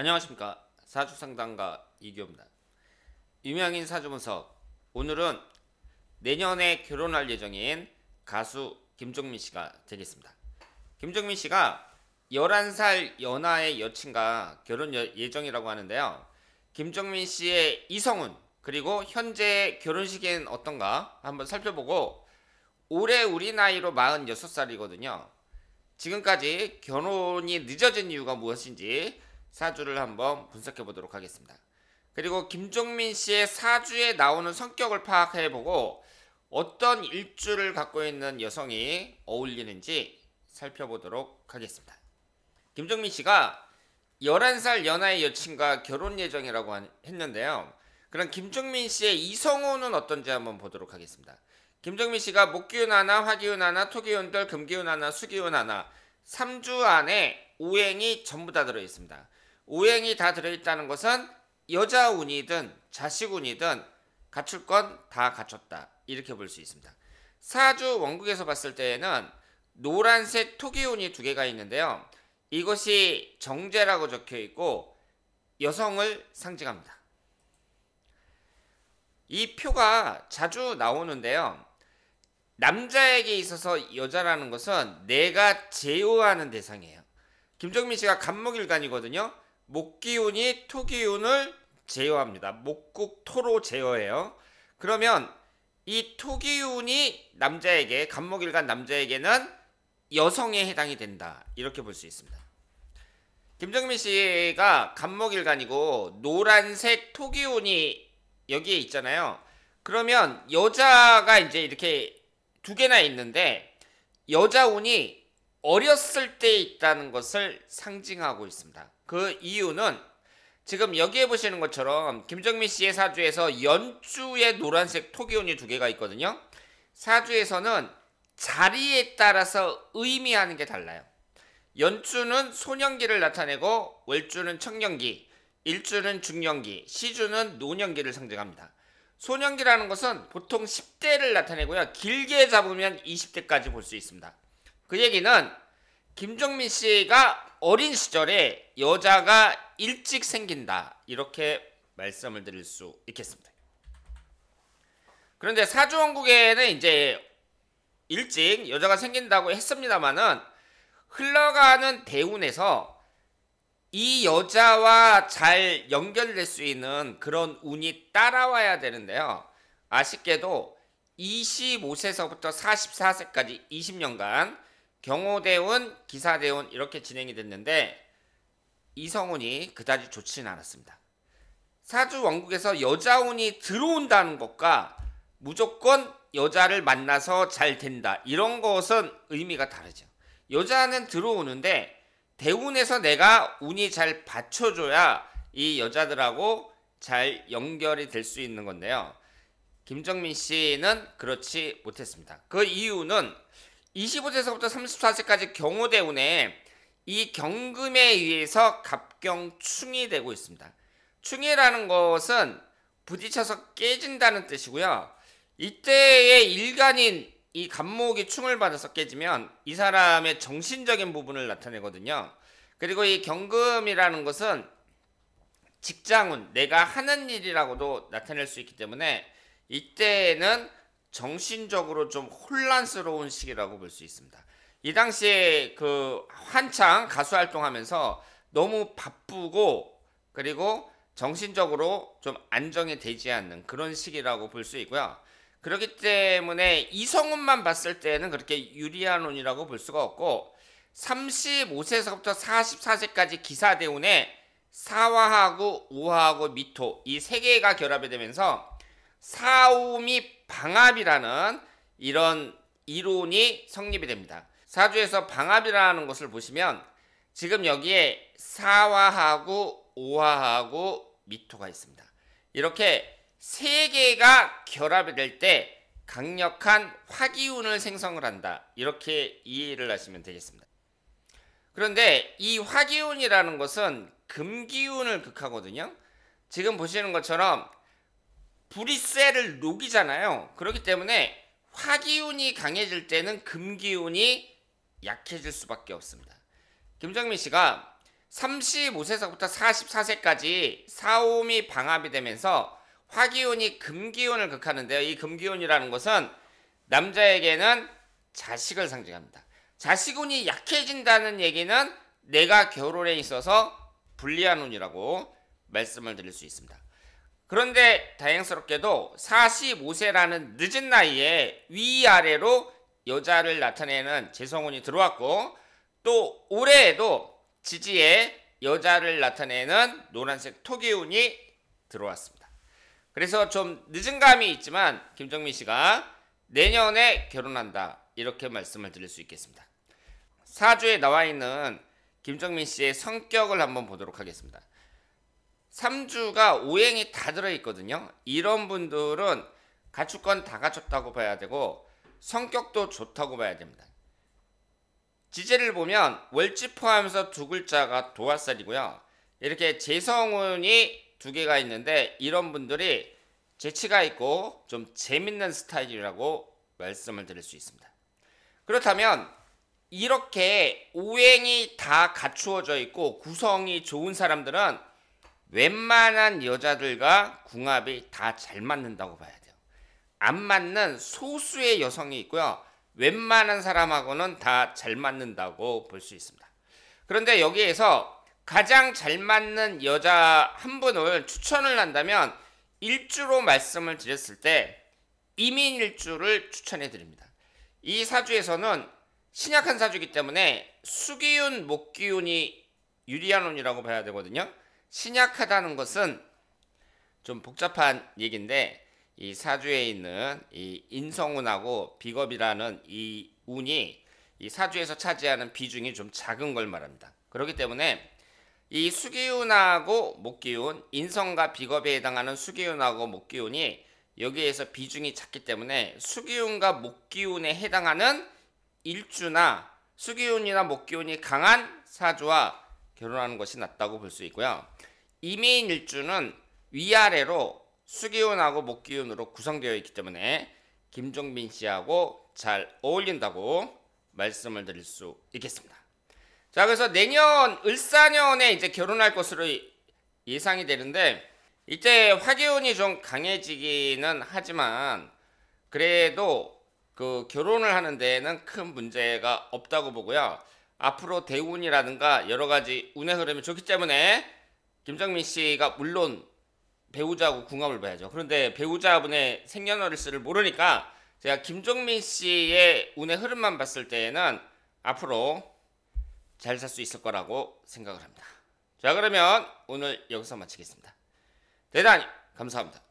안녕하십니까 사주상담가 이규입니다 유명인 사주분석 오늘은 내년에 결혼할 예정인 가수 김종민 씨가 되겠습니다 김종민 씨가 11살 연하의 여친과 결혼 예, 예정이라고 하는데요 김종민 씨의 이성운 그리고 현재 결혼식엔 어떤가 한번 살펴보고 올해 우리 나이로 46살이거든요 지금까지 결혼이 늦어진 이유가 무엇인지 사주를 한번 분석해 보도록 하겠습니다. 그리고 김종민 씨의 사주에 나오는 성격을 파악해 보고 어떤 일주를 갖고 있는 여성이 어울리는지 살펴보도록 하겠습니다. 김종민 씨가 11살 연하의 여친과 결혼 예정이라고 했는데요. 그럼 김종민 씨의 이성호는 어떤지 한번 보도록 하겠습니다. 김종민 씨가 목기운 하나, 화기운 하나, 토기운들, 금기운 하나, 수기운 하나 3주 안에 오행이 전부 다 들어있습니다. 오행이 다 들어있다는 것은 여자 운이든 자식 운이든 갖출 건 다 갖췄다. 이렇게 볼 수 있습니다. 사주 원국에서 봤을 때에는 노란색 토기운이 두 개가 있는데요. 이것이 정제라고 적혀 있고 여성을 상징합니다. 이 표가 자주 나오는데요. 남자에게 있어서 여자라는 것은 내가 제어하는 대상이에요. 김정민 씨가 갑목일간이거든요. 목기운이 토기운을 제어합니다. 목국 토로 제어해요. 그러면 이 토기운이 남자에게 간목일간 남자에게는 여성에 해당이 된다. 이렇게 볼 수 있습니다. 김정민 씨가 간목일간이고 노란색 토기운이 여기에 있잖아요. 그러면 여자가 이제 이렇게 두 개나 있는데 여자 운이 어렸을 때 있다는 것을 상징하고 있습니다. 그 이유는 지금 여기에 보시는 것처럼 김정민 씨의 사주에서 연주의 노란색 토기운이 두 개가 있거든요. 사주에서는 자리에 따라서 의미하는 게 달라요. 연주는 소년기를 나타내고 월주는 청년기, 일주는 중년기, 시주는 노년기를 상징합니다. 소년기라는 것은 보통 10대를 나타내고요. 길게 잡으면 20대까지 볼 수 있습니다. 그 얘기는 김종민 씨가 어린 시절에 여자가 일찍 생긴다. 이렇게 말씀을 드릴 수 있겠습니다. 그런데 사주원국에는 이제 일찍 여자가 생긴다고 했습니다만은 흘러가는 대운에서 이 여자와 잘 연결될 수 있는 그런 운이 따라와야 되는데요. 아쉽게도 25세서부터 44세까지 20년간 경호대운, 기사대운 이렇게 진행이 됐는데 이성훈이 그다지 좋지는 않았습니다. 사주 왕국에서 여자운이 들어온다는 것과 무조건 여자를 만나서 잘 된다 이런 것은 의미가 다르죠. 여자는 들어오는데 대운에서 내가 운이 잘 받쳐줘야 이 여자들하고 잘 연결이 될 수 있는 건데요. 김정민 씨는 그렇지 못했습니다. 그 이유는 25세서부터 34세까지 경호대운에 이 경금에 의해서 갑경충이 되고 있습니다. 충이라는 것은 부딪혀서 깨진다는 뜻이고요. 이때의 일간인 이 갑목이 충을 받아서 깨지면 이 사람의 정신적인 부분을 나타내거든요. 그리고 이 경금이라는 것은 직장운, 내가 하는 일이라고도 나타낼 수 있기 때문에 이때는 정신적으로 좀 혼란스러운 시기라고 볼 수 있습니다. 이 당시에 그 한창 가수 활동하면서 너무 바쁘고 그리고 정신적으로 좀 안정이 되지 않는 그런 시기라고 볼 수 있고요. 그렇기 때문에 이성운만 봤을 때는 그렇게 유리한 운이라고 볼 수가 없고 35세에서부터 44세까지 기사대운에 사화하고 우화하고 미토 이 세 개가 결합이 되면서 사우미 방압이라는 이런 이론이 성립이 됩니다. 사주에서 방압이라는 것을 보시면 지금 여기에 사화하고 오화하고 미토가 있습니다. 이렇게 세 개가 결합이 될 때 강력한 화기운을 생성을 한다. 이렇게 이해를 하시면 되겠습니다. 그런데 이 화기운이라는 것은 금기운을 극하거든요. 지금 보시는 것처럼 불이 쇠를 녹이잖아요. 그렇기 때문에 화기운이 강해질 때는 금기운이 약해질 수밖에 없습니다. 김정민 씨가 35세서부터 44세까지 사오미 방합이 되면서 화기운이 금기운을 극하는데요. 이 금기운이라는 것은 남자에게는 자식을 상징합니다. 자식운이 약해진다는 얘기는 내가 결혼에 있어서 불리한 운이라고 말씀을 드릴 수 있습니다. 그런데 다행스럽게도 45세라는 늦은 나이에 위아래로 여자를 나타내는 재성운이 들어왔고 또 올해에도 지지에 여자를 나타내는 노란색 토기운이 들어왔습니다. 그래서 좀 늦은 감이 있지만 김정민 씨가 내년에 결혼한다 이렇게 말씀을 드릴 수 있겠습니다. 사주에 나와 있는 김정민 씨의 성격을 한번 보도록 하겠습니다. 3주가 오행이 다 들어있거든요. 이런 분들은 가축건다 갖췄다고 봐야 되고 성격도 좋다고 봐야 됩니다. 지제를 보면 월지 포함해서 두 글자가 도화살이고요. 이렇게 재성운이 두 개가 있는데 이런 분들이 재치가 있고 좀 재밌는 스타일이라고 말씀을 드릴 수 있습니다. 그렇다면 이렇게 오행이 다 갖추어져 있고 구성이 좋은 사람들은 웬만한 여자들과 궁합이 다 잘 맞는다고 봐야 돼요. 안 맞는 소수의 여성이 있고요. 웬만한 사람하고는 다 잘 맞는다고 볼 수 있습니다. 그런데 여기에서 가장 잘 맞는 여자 한 분을 추천을 한다면 일주로 말씀을 드렸을 때 이민 일주를 추천해 드립니다. 이 사주에서는 신약한 사주이기 때문에 수기운, 목기운이 유리한 운이라고 봐야 되거든요. 신약하다는 것은 좀 복잡한 얘기인데 이 사주에 있는 이 인성운하고 비겁이라는 이 운이 이 사주에서 차지하는 비중이 좀 작은 걸 말합니다. 그렇기 때문에 이 수기운하고 목기운, 인성과 비겁에 해당하는 수기운하고 목기운이 여기에서 비중이 작기 때문에 수기운과 목기운에 해당하는 일주나 수기운이나 목기운이 강한 사주와 결혼하는 것이 낫다고 볼 수 있고요. 이민 일주는 위아래로 수기운하고 목기운으로 구성되어 있기 때문에 김종민 씨하고 잘 어울린다고 말씀을 드릴 수 있겠습니다. 자, 그래서 내년 을사년에 이제 결혼할 것으로 예상이 되는데 이제 화기운이 좀 강해지기는 하지만 그래도 그 결혼을 하는 데에는 큰 문제가 없다고 보고요. 앞으로 대운이라든가 여러 가지 운의 흐름이 좋기 때문에 김정민 씨가 물론 배우자하고 궁합을 봐야죠. 그런데 배우자분의 생년월일을 모르니까 제가 김정민 씨의 운의 흐름만 봤을 때에는 앞으로 잘 살 수 있을 거라고 생각을 합니다. 자 그러면 오늘 여기서 마치겠습니다. 대단히 감사합니다.